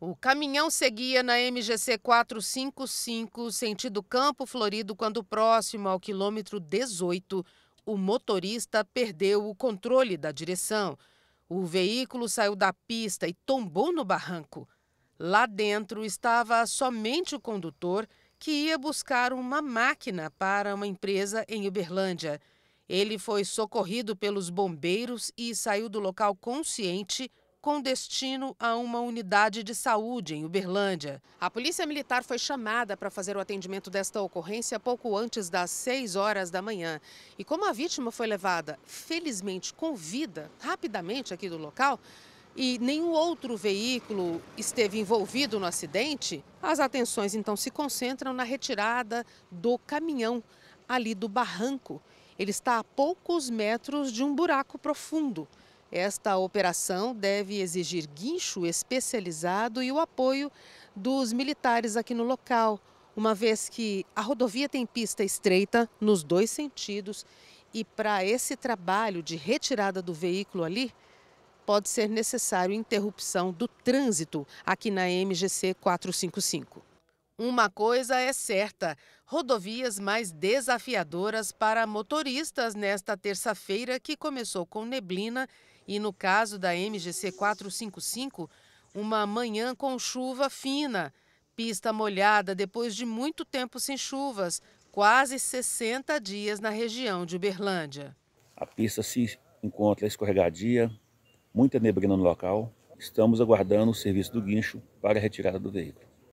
O caminhão seguia na MGC 455, sentido Campo Florido, quando próximo ao quilômetro 18, o motorista perdeu o controle da direção. O veículo saiu da pista e tombou no barranco. Lá dentro estava somente o condutor, que ia buscar uma máquina para uma empresa em Uberlândia. Ele foi socorrido pelos bombeiros e saiu do local consciente com destino a uma unidade de saúde em Uberlândia. A Polícia Militar foi chamada para fazer o atendimento desta ocorrência pouco antes das 6 horas da manhã. E como a vítima foi levada, felizmente com vida, rapidamente aqui do local, e nenhum outro veículo esteve envolvido no acidente, as atenções então se concentram na retirada do caminhão ali do barranco. Ele está a poucos metros de um buraco profundo. Esta operação deve exigir guincho especializado e o apoio dos militares aqui no local, uma vez que a rodovia tem pista estreita nos dois sentidos e para esse trabalho de retirada do veículo ali, pode ser necessário interrupção do trânsito aqui na MGC 455. Uma coisa é certa: rodovias mais desafiadoras para motoristas nesta terça-feira, que começou com neblina, e no caso da MGC 455, uma manhã com chuva fina. Pista molhada depois de muito tempo sem chuvas, quase 60 dias na região de Uberlândia. A pista se encontra escorregadia, muita neblina no local. Estamos aguardando o serviço do guincho para a retirada do veículo.